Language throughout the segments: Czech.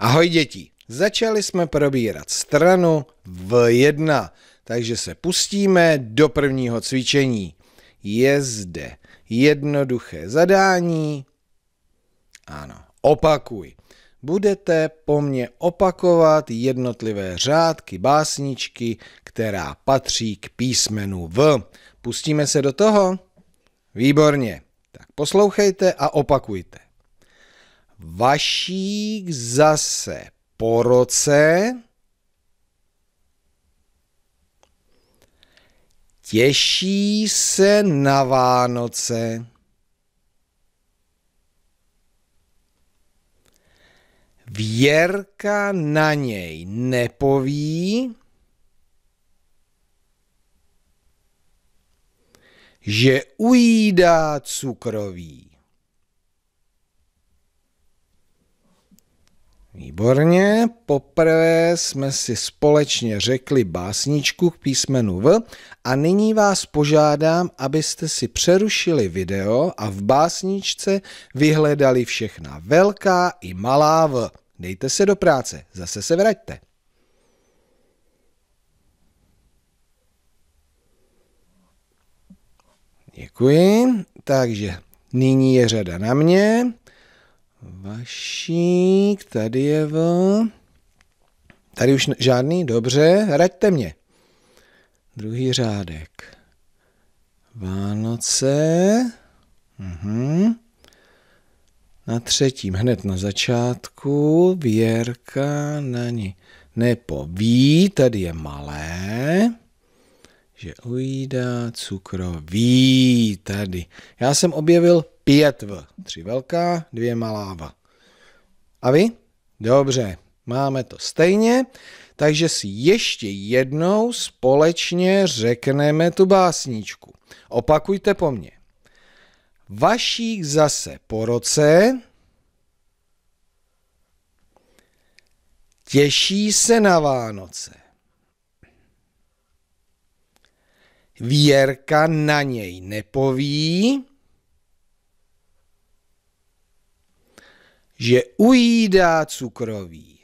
Ahoj děti, začali jsme probírat stranu V1, takže se pustíme do prvního cvičení. Je zde jednoduché zadání. Ano, opakuj. Budete po mně opakovat jednotlivé řádky básničky, která patří k písmenu V. Pustíme se do toho? Výborně. Tak poslouchejte a opakujte. Vašík zase po roce těší se na Vánoce. Věrka na něj nepoví, že ujídá cukroví. Výborně, poprvé jsme si společně řekli básničku k písmenu V a nyní vás požádám, abyste si přerušili video a v básničce vyhledali všechna velká i malá V. Dejte se do práce, zase se vraťte. Děkuji, takže nyní je řada na mě. Vašík, tady je V. Tady už žádný, dobře, raďte mě. Druhý řádek. Vánoce. Uhum. Na třetím, hned na začátku, Věrka na ní nepoví, tady je malé že ujídá cukroví tady. Já jsem objevil pět V. Tři velká, dvě malá V. A vy? Dobře, máme to stejně, takže si ještě jednou společně řekneme tu básničku. Opakujte po mně. Vašík zase po roce těší se na Vánoce. Věrka na něj nepoví, že ujídá cukroví.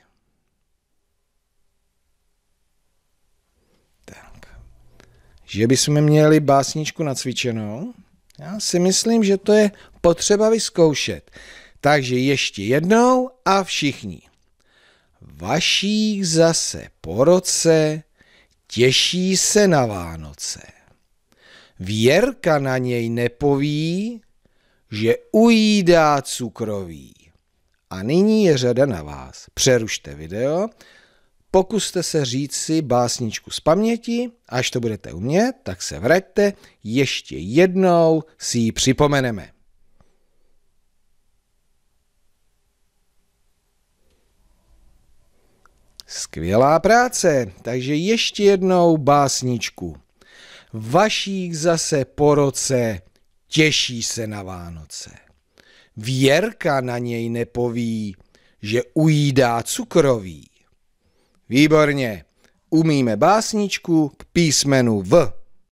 Tak. Že bychom měli básničku nacvičenou? Já si myslím, že to je potřeba vyzkoušet. Takže ještě jednou a všichni. Vaších zase po roce těší se na Vánoce. Věrka na něj nepoví, že ujídá cukroví. A nyní je řada na vás. Přerušte video, pokuste se říct si básničku z paměti, až to budete umět, tak se vraťte, ještě jednou si ji připomeneme. Skvělá práce, takže ještě jednou básničku. Vašík zase po roce těší se na Vánoce. Věrka na něj nepoví, že ujídá cukroví. Výborně, umíme básničku k písmenu V.